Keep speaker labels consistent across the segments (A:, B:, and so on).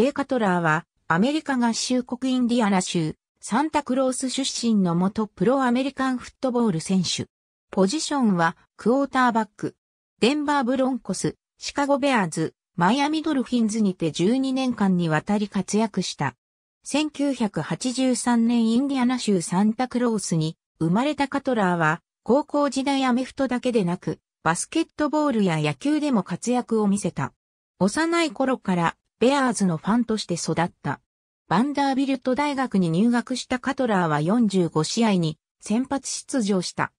A: J. カトラーは、アメリカ合衆国インディアナ州、サンタクロース出身の元プロアメリカンフットボール選手。ポジションは、クォーターバック。デンバーブロンコス、シカゴベアーズ、マイアミドルフィンズにて12年間にわたり活躍した。1983年インディアナ州サンタクロースに生まれたカトラーは、高校時代アメフトだけでなく、バスケットボールや野球でも活躍を見せた。幼い頃からベアーズのファンとして育った。バンダービルト大学に入学したカトラーは45試合に先発出場した。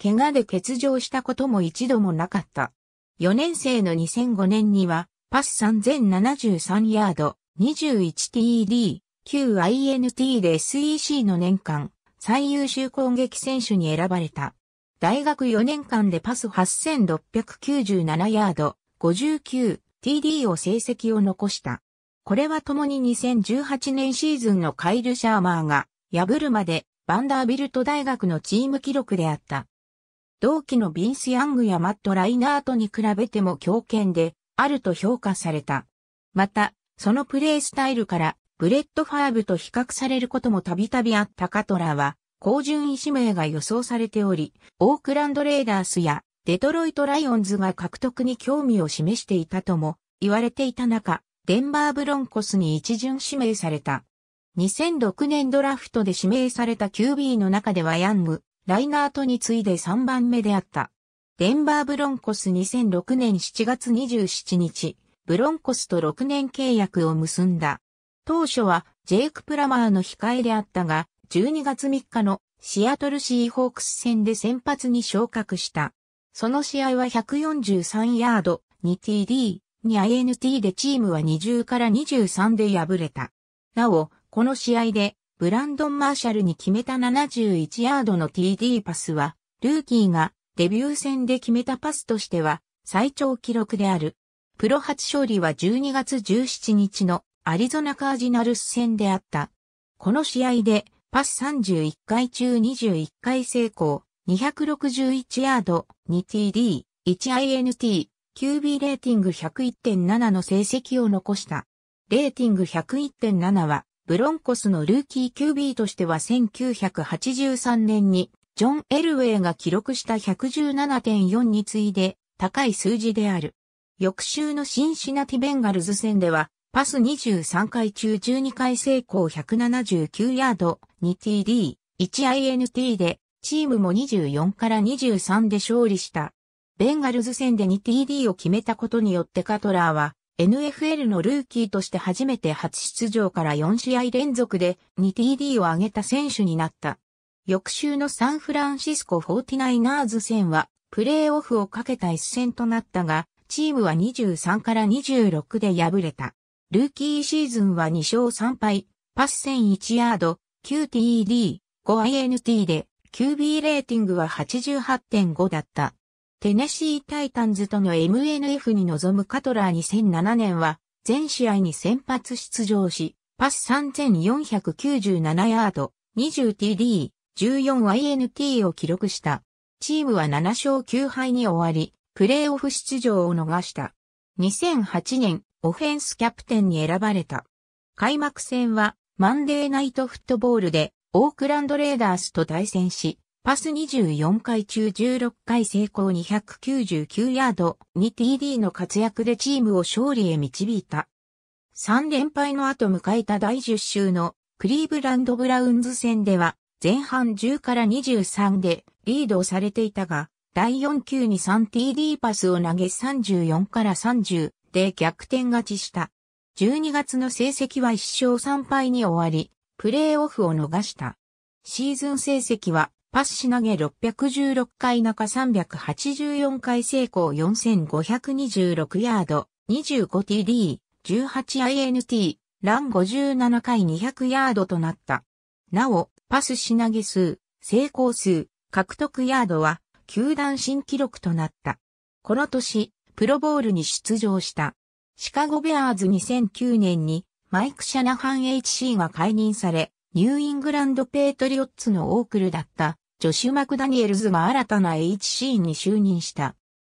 A: 怪我で欠場したことも一度もなかった。4年生の2005年には、パス3073ヤード、21TD、9INT で SEC の年間、最優秀攻撃選手に選ばれた。大学4年間でパス8697ヤード、59、TD を成績を残した。これは共に2018年シーズンのカイル・シャーマーが破るまでバンダービルト大学のチーム記録であった。同期のビンス・ヤングやマット・ライナーとに比べても強権であると評価された。また、そのプレースタイルからブレッド・ファーブと比較されることもたびたびあったカトラは、高順位指名が予想されており、オークランド・レーダースやデトロイト・ライオンズが獲得に興味を示していたとも言われていた中、デンバーブロンコスに一巡指名された。2006年ドラフトで指名された QB の中ではヤング、ライナートに次いで3番目であった。デンバーブロンコス2006年7月27日、ブロンコスと6年契約を結んだ。当初はジェイク・プラマーの控えであったが、12月3日のシアトルシーホークス戦で先発に昇格した。その試合は143ヤード、2TD、2INT でチームは20から23で敗れた。なお、この試合で、ブランドン・マーシャルに決めた71ヤードの TD パスは、ルーキーがデビュー戦で決めたパスとしては最長記録である。プロ初勝利は12月17日のアリゾナカージナルス戦であった。この試合でパス31回中21回成功、261ヤード、2TD、1INT、QB レーティング101.7の成績を残した。レーティング101.7は、ブロンコスのルーキー QB としては1983年に、ジョン・エルウェイが記録した117.4に次いで、高い数字である。翌週のシンシナティベンガルズ戦では、パス23回中12回成功179ヤード、2TD、1INT でチームも24から23で勝利した。ベンガルズ戦で 2TD を決めたことによってカトラーは NFL のルーキーとして初めて初出場から4試合連続で 2TD を挙げた選手になった。翌週のサンフランシスコ 49ers 戦はプレーオフをかけた一戦となったが、チームは23から26で敗れた。ルーキーシーズンは2勝3敗、パス1001ヤード、9TD、5INT で QB レーティングは88.5だった。テネシータイタンズとの MNF に臨むカトラー2007年は、全試合に先発出場し、パス3497ヤード、20TD、14INT を記録した。チームは7勝9敗に終わり、プレーオフ出場を逃した。2008年、オフェンスキャプテンに選ばれた。開幕戦は、マンデーナイトフットボールで、オークランドレーダースと対戦し、パス24回中16回成功299ヤード 2TD の活躍でチームを勝利へ導いた。3連敗の後迎えた第10週のクリーブランド・ブラウンズ戦では前半10から23でリードをされていたが、第4球に 3TD パスを投げ34から30で逆転勝ちした。12月の成績は1勝3敗に終わり、プレーオフを逃した。シーズン成績は、パッシ投げ616回中384回成功4526ヤード、25TD、18INT、ラン57回200ヤードとなった。なお、パスし投げ数、成功数、獲得ヤードは、球団新記録となった。この年、プロボールに出場した。シカゴベアーズ2009年にマイク・シャナハン HC が解任され、ニューイングランド・ペイトリオッツのオークルだったジョシュ・マクダニエルズが新たな HC に就任した。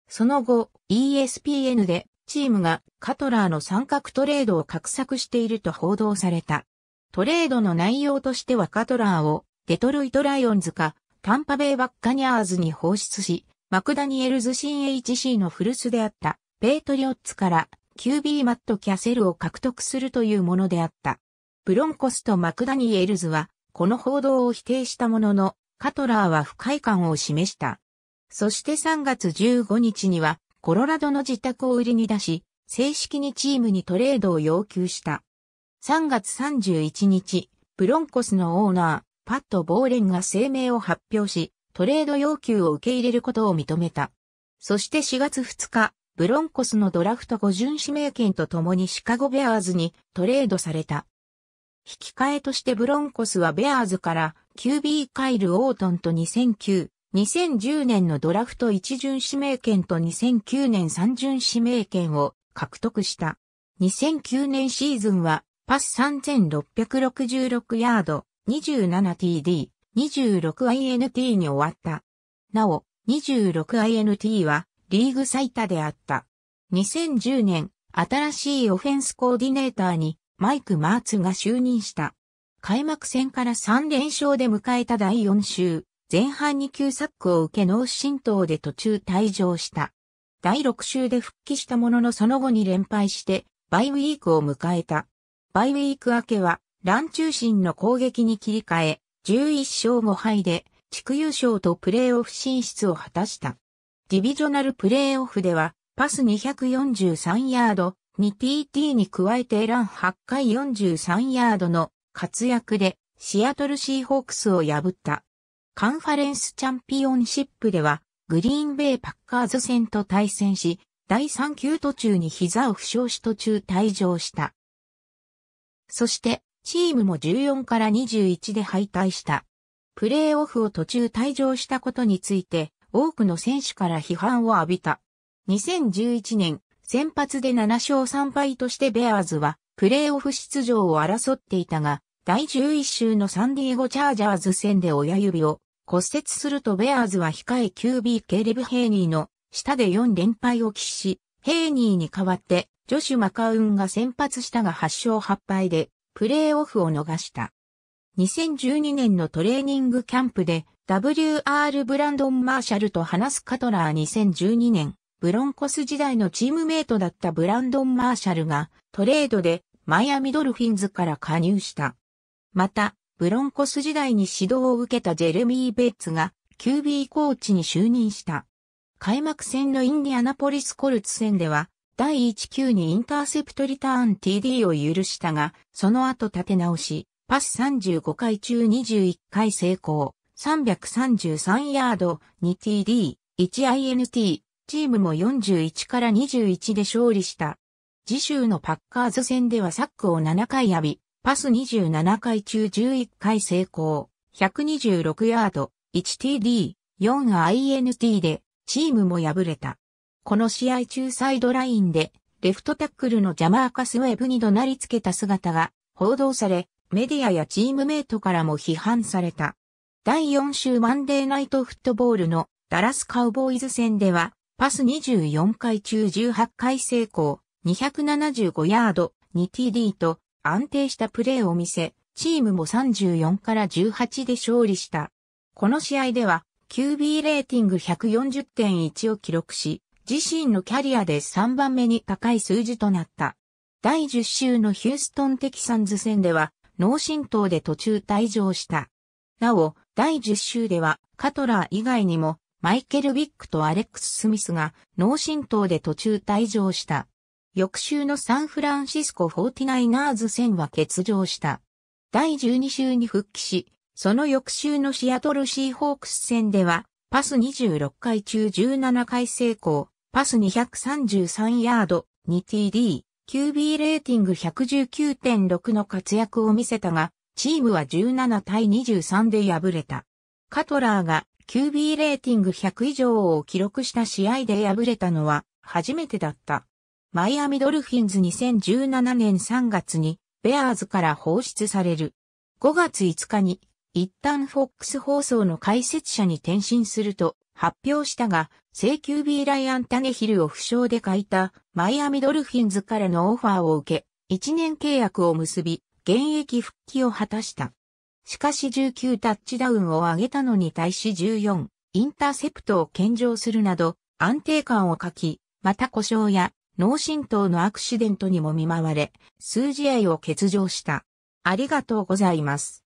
A: その後、ESPN でチームがカトラーの三角トレードを画策していると報道された。トレードの内容としてはカトラーをデトロイト・ライオンズかタンパベイ・バッカニャーズに放出し、マクダニエルズ新 HC の古巣であったペイトリオッツから QB マット・キャセルを獲得するというものであった。ブロンコスとマクダニエルズは、この報道を否定したものの、カトラーは不快感を示した。そして3月15日には、コロラドの自宅を売りに出し、正式にチームにトレードを要求した。3月31日、ブロンコスのオーナー、パット・ボーレンが声明を発表し、トレード要求を受け入れることを認めた。そして4月2日、ブロンコスのドラフト5巡指名権と共にシカゴベアーズにトレードされた。引き換えとしてブロンコスはベアーズから QB カイル・オートンと2009、2010年のドラフト1巡指名権と2009年3巡指名権を獲得した。2009年シーズンはパス3666ヤード、27TD、26INT に終わった。なお、26INT はリーグ最多であった。2010年、新しいオフェンスコーディネーターにマイク・マーツが就任した。開幕戦から3連勝で迎えた第4週、前半に9サックを受け脳震盪で途中退場した。第6週で復帰したもののその後に連敗して、バイウィークを迎えた。バイウィーク明けは、ラン中心の攻撃に切り替え、11勝5敗で、地区優勝とプレーオフ進出を果たした。ディビジョナルプレイオフでは、パス243ヤード、2 t t に加えてラン8回43ヤードの活躍でシアトルシーホークスを破った。カンファレンスチャンピオンシップではグリーンベイパッカーズ戦と対戦し、第3級途中に膝を負傷し途中退場した。そしてチームも14から21で敗退した。プレーオフを途中退場したことについて多くの選手から批判を浴びた。2011年、先発で7勝3敗としてベアーズは、プレーオフ出場を争っていたが、第11週のサンディエゴチャージャーズ戦で親指を骨折するとベアーズは控え QB ケレブ・ヘイニーの下で4連敗を喫し、ヘイニーに代わってジョシュ・マカウンが先発したが8勝8敗でプレーオフを逃した。2012年のトレーニングキャンプで WR ブランドン・マーシャルと話すカトラー2012年、ブロンコス時代のチームメイトだったブランドン・マーシャルがトレードでマイアミドルフィンズから加入した。また、ブロンコス時代に指導を受けたジェレミー・ベッツが QB コーチに就任した。開幕戦のインディアナポリスコルツ戦では、第1球にインターセプトリターン TD を許したが、その後立て直し、パス35回中21回成功、333ヤード、2TD、1INT、チームも41から21で勝利した。次週のパッカーズ戦ではサックを7回浴び、パス27回中11回成功、126ヤード、1TD、4INT で、チームも敗れた。この試合中サイドラインで、レフトタックルのジャマーカスウェブに怒鳴りつけた姿が報道され、メディアやチームメイトからも批判された。第4週マンデーナイトフットボールのダラスカウボーイズ戦では、パス24回中18回成功、275ヤード、2TD と安定したプレーを見せ、チームも34から18で勝利した。この試合では、QB レーティング140.1を記録し、自身のキャリアで3番目に高い数字となった。第10週のヒューストン・テキサンズ戦では、脳震盪で途中退場した。なお、第10週では、カトラー以外にも、マイケル・ビックとアレックス・スミスが脳震盪で途中退場した。翌週のサンフランシスコフォーティナイナーズ戦は欠場した。第12週に復帰し、その翌週のシアトルシーホークス戦では、パス26回中17回成功、パス233ヤード、2TD。QB レーティング119.6の活躍を見せたが、チームは17対23で敗れた。カトラーが QB レーティング100以上を記録した試合で敗れたのは初めてだった。マイアミドルフィンズ2017年3月にベアーズから放出される。5月5日に一旦フォックス放送の解説者に転身すると発表したが、正 QB ライアン・タネヒルを負傷で書いたマイアミドルフィンズからのオファーを受け、1年契約を結び、現役復帰を果たした。しかし19タッチダウンを上げたのに対し14、インターセプトを献上するなど、安定感を欠き、また故障や脳震盪のアクシデントにも見舞われ、数試合を欠場した。ありがとうございます。